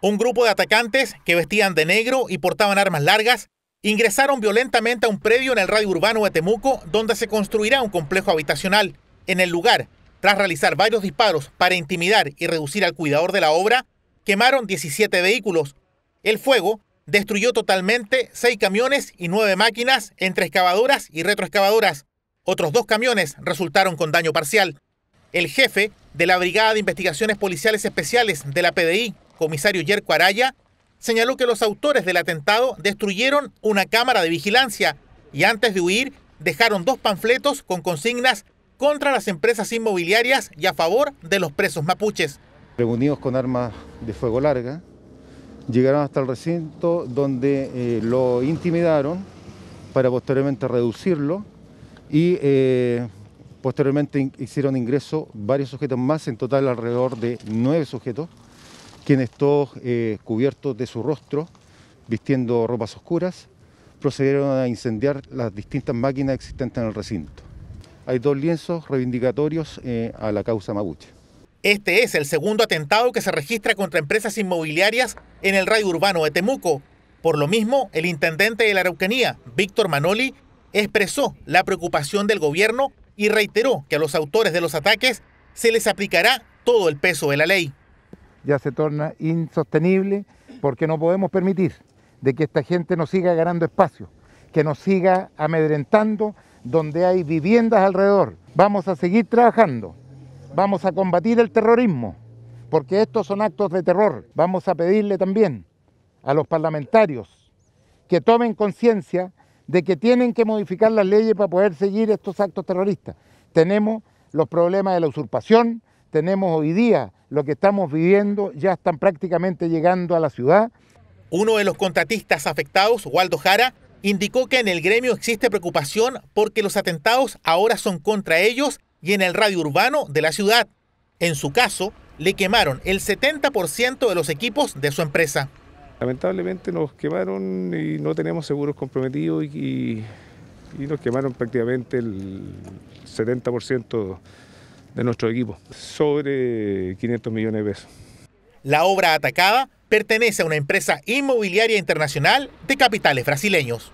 Un grupo de atacantes que vestían de negro y portaban armas largas ingresaron violentamente a un predio en el radio urbano de Temuco, donde se construirá un complejo habitacional. En el lugar, tras realizar varios disparos para intimidar y reducir al cuidador de la obra, quemaron 17 vehículos. El fuego destruyó totalmente seis camiones y nueve máquinas entre excavadoras y retroexcavadoras. Otros dos camiones resultaron con daño parcial. El jefe de la Brigada de Investigaciones Policiales Especiales de la PDI, comisario Yerco Araya, señaló que los autores del atentado destruyeron una cámara de vigilancia y antes de huir dejaron dos panfletos con consignas contra las empresas inmobiliarias y a favor de los presos mapuches. Reunidos con armas de fuego larga, llegaron hasta el recinto donde eh, lo intimidaron para posteriormente reducirlo y eh, posteriormente hicieron ingreso varios sujetos más, en total alrededor de nueve sujetos quienes todos eh, cubiertos de su rostro, vistiendo ropas oscuras, procedieron a incendiar las distintas máquinas existentes en el recinto. Hay dos lienzos reivindicatorios eh, a la causa mapuche. Este es el segundo atentado que se registra contra empresas inmobiliarias en el radio urbano de Temuco. Por lo mismo, el intendente de la Araucanía, Víctor Manoli, expresó la preocupación del gobierno y reiteró que a los autores de los ataques se les aplicará todo el peso de la ley ya se torna insostenible porque no podemos permitir de que esta gente nos siga ganando espacio, que nos siga amedrentando donde hay viviendas alrededor. Vamos a seguir trabajando, vamos a combatir el terrorismo, porque estos son actos de terror. Vamos a pedirle también a los parlamentarios que tomen conciencia de que tienen que modificar las leyes para poder seguir estos actos terroristas. Tenemos los problemas de la usurpación, tenemos hoy día, lo que estamos viviendo, ya están prácticamente llegando a la ciudad. Uno de los contratistas afectados, Waldo Jara, indicó que en el gremio existe preocupación porque los atentados ahora son contra ellos y en el radio urbano de la ciudad. En su caso, le quemaron el 70% de los equipos de su empresa. Lamentablemente nos quemaron y no tenemos seguros comprometidos y, nos quemaron prácticamente el 70% de nuestro equipo, sobre 500 millones de pesos. La obra atacada pertenece a una empresa inmobiliaria internacional de capitales brasileños.